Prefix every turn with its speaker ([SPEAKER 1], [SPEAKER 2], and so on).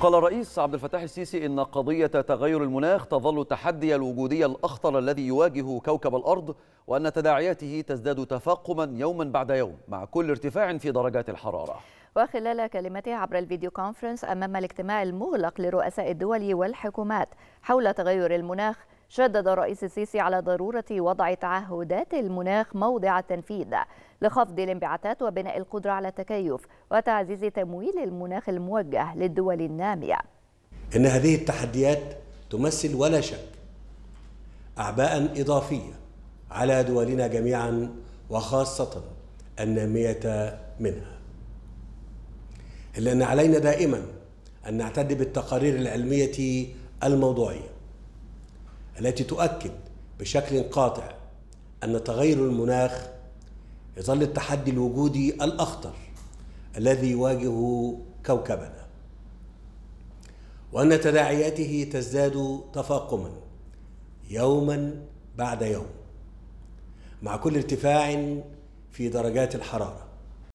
[SPEAKER 1] قال الرئيس عبد الفتاح السيسي إن قضية تغير المناخ تظل التحدي الوجودي الأخطر الذي يواجه كوكب الأرض وأن تداعياته تزداد تفاقما يوما بعد يوم مع كل ارتفاع في درجات الحرارة
[SPEAKER 2] وخلال كلمته عبر الفيديو كونفرنس أمام الاجتماع المغلق لرؤساء الدول والحكومات حول تغير المناخ شدد الرئيس السيسي على ضرورة وضع تعهدات المناخ موضع التنفيذ لخفض الانبعاثات وبناء القدرة على التكيف وتعزيز تمويل المناخ الموجه للدول النامية
[SPEAKER 3] إن هذه التحديات تمثل ولا شك أعباء إضافية على دولنا جميعا وخاصة النامية منها إلا أن علينا دائما أن نعتد بالتقارير العلمية الموضوعية التي تؤكد بشكل قاطع أن تغير المناخ يظل التحدي الوجودي الأخطر الذي يواجه كوكبنا وأن تداعياته تزداد تفاقما يوما بعد يوم مع كل ارتفاع في درجات الحراره